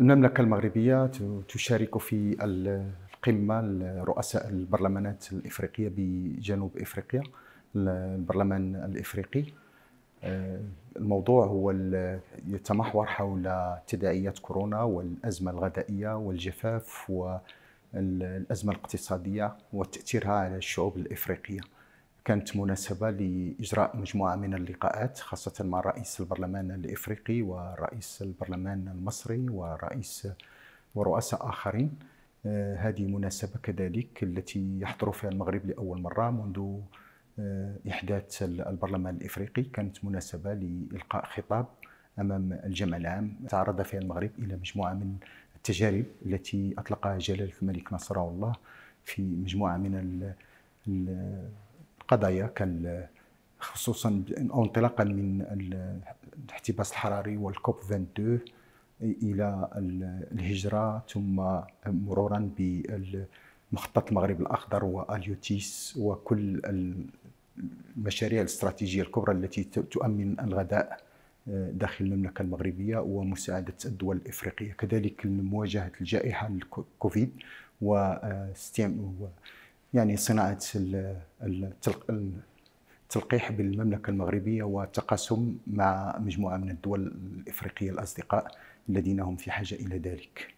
المملكة المغربية تشارك في القمة رؤساء البرلمانات الإفريقية بجنوب إفريقيا البرلمان الإفريقي آه، الموضوع هو يتمحور حول تداعيات كورونا والأزمة الغذائية والجفاف والأزمة الاقتصادية وتأثيرها على الشعوب الإفريقية كانت مناسبة لإجراء مجموعة من اللقاءات خاصة مع رئيس البرلمان الإفريقي ورئيس البرلمان المصري ورئيس ورؤساء آخرين آه، هذه مناسبة كذلك التي يحضر فيها المغرب لأول مرة منذ آه، إحداث البرلمان الإفريقي كانت مناسبة لإلقاء خطاب أمام الجمع العام تعرض فيها المغرب إلى مجموعة من التجارب التي أطلقها جلالة الملك نصره الله في مجموعة من قضايا كال خصوصا انطلاقا من الاحتباس الحراري والكوب 22 الى الهجره ثم مرورا بمخطط المغرب الاخضر واليوتيس وكل المشاريع الاستراتيجيه الكبرى التي تؤمن الغذاء آه، داخل المملكه المغربيه ومساعده الدول الافريقيه كذلك مواجهه الجائحه الكوفيد و آه، يعني صناعه التلقيح بالمملكه المغربيه والتقاسم مع مجموعه من الدول الافريقيه الاصدقاء الذين هم في حاجه الى ذلك.